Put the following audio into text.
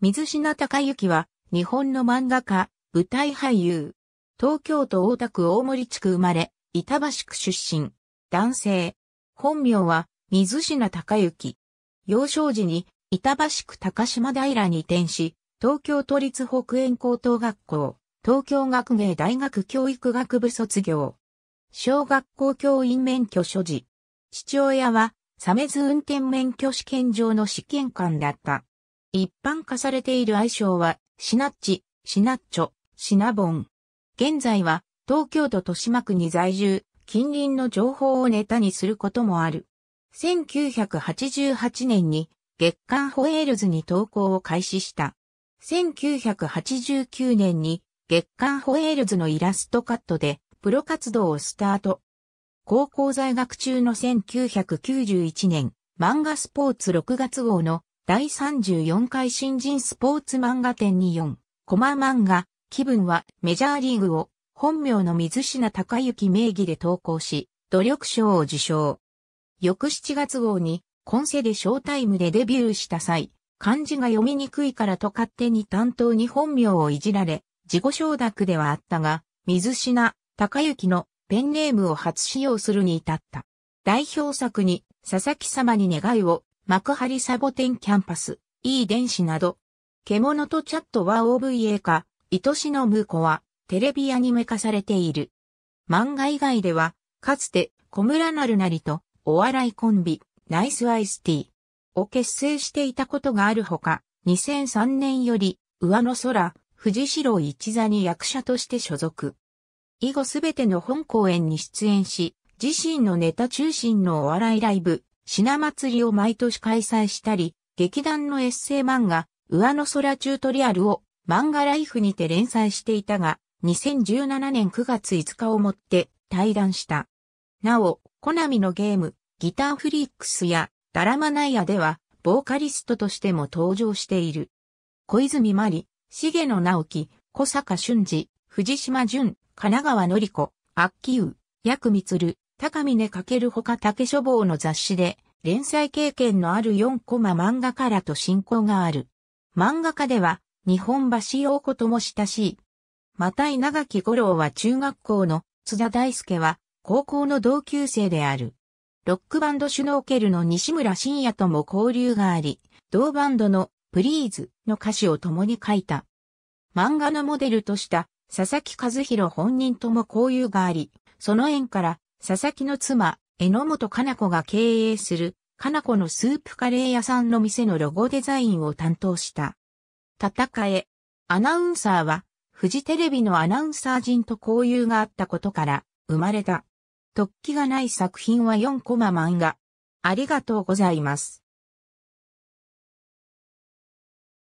水品隆之は、日本の漫画家、舞台俳優。東京都大田区大森地区生まれ、板橋区出身。男性。本名は、水品隆之。幼少時に、板橋区高島平に転し、東京都立北園高等学校、東京学芸大学教育学部卒業。小学校教員免許所持。父親は、メズ運転免許試験場の試験官だった。一般化されている愛称は、シナッチ、シナッチョ、シナボン。現在は、東京都豊島区に在住、近隣の情報をネタにすることもある。1988年に、月刊ホエールズに投稿を開始した。1989年に、月刊ホエールズのイラストカットで、プロ活動をスタート。高校在学中の1991年、漫画スポーツ6月号の第34回新人スポーツ漫画展に4、コマ漫画、気分はメジャーリーグを本名の水品高之名義で投稿し、努力賞を受賞。翌7月号に、コンセでショータイムでデビューした際、漢字が読みにくいからと勝手に担当に本名をいじられ、自己承諾ではあったが、水品、高之のペンネームを初使用するに至った。代表作に、佐々木様に願いを、幕張サボテンキャンパス、いい電子など、獣とチャットは OVA 化、愛しのムーコは、テレビアニメ化されている。漫画以外では、かつて、小村なるなりと、お笑いコンビ、ナイスアイスティーを結成していたことがあるほか、2003年より、上野空、藤代一座に役者として所属。以後すべての本公演に出演し、自身のネタ中心のお笑いライブ、品祭りを毎年開催したり、劇団のエッセイ漫画、上の空チュートリアルを漫画ライフにて連載していたが、2017年9月5日をもって対談した。なお、コナミのゲーム、ギターフリックスやダラマナイアでは、ボーカリストとしても登場している。小泉まり、重野直樹、小坂俊二、藤島淳、神奈川のり子、秋生、薬光高峰かけるほか竹書房の雑誌で、連載経験のある4コマ漫画からと進行がある。漫画家では、日本橋陽子とも親しい。また稲垣五郎は中学校の津田大介は高校の同級生である。ロックバンドシュノーケルの西村晋也とも交流があり、同バンドのプリーズの歌詞を共に書いた。漫画のモデルとした佐々木和弘本人とも交流があり、その縁から佐々木の妻、榎本かな子が経営する、かな子のスープカレー屋さんの店のロゴデザインを担当した。戦え。アナウンサーは、フジテレビのアナウンサー陣と交友があったことから、生まれた。突起がない作品は4コマ漫画。ありがとうございます。